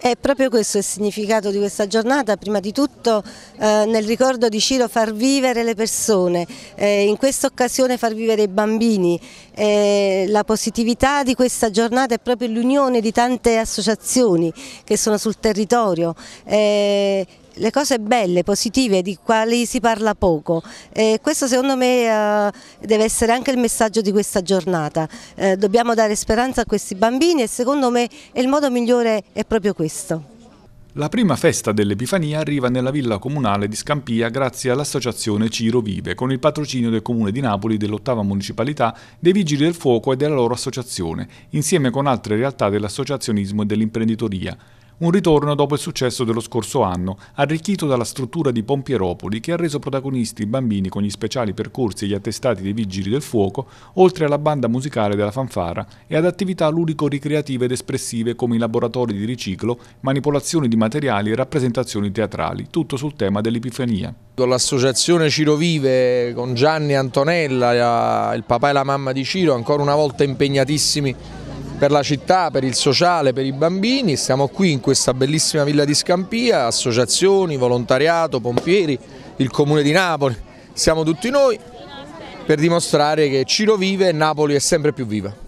È proprio questo il significato di questa giornata, prima di tutto eh, nel ricordo di Ciro far vivere le persone, eh, in questa occasione far vivere i bambini. Eh, la positività di questa giornata è proprio l'unione di tante associazioni che sono sul territorio, eh, le cose belle, positive di quali si parla poco e questo secondo me eh, deve essere anche il messaggio di questa giornata, eh, dobbiamo dare speranza a questi bambini e secondo me il modo migliore è proprio questo. La prima festa dell'Epifania arriva nella villa comunale di Scampia grazie all'associazione Ciro Vive, con il patrocinio del Comune di Napoli, dell'ottava municipalità, dei Vigili del Fuoco e della loro associazione, insieme con altre realtà dell'associazionismo e dell'imprenditoria. Un ritorno dopo il successo dello scorso anno, arricchito dalla struttura di Pompieropoli che ha reso protagonisti i bambini con gli speciali percorsi e gli attestati dei vigili del fuoco, oltre alla banda musicale della fanfara e ad attività ludico-ricreative ed espressive come i laboratori di riciclo, manipolazioni di materiali e rappresentazioni teatrali, tutto sul tema dell'Epifania. L'associazione Ciro Vive con Gianni Antonella, il papà e la mamma di Ciro, ancora una volta impegnatissimi per la città, per il sociale, per i bambini. Siamo qui in questa bellissima villa di Scampia, associazioni, volontariato, pompieri, il comune di Napoli, siamo tutti noi per dimostrare che Ciro vive e Napoli è sempre più viva.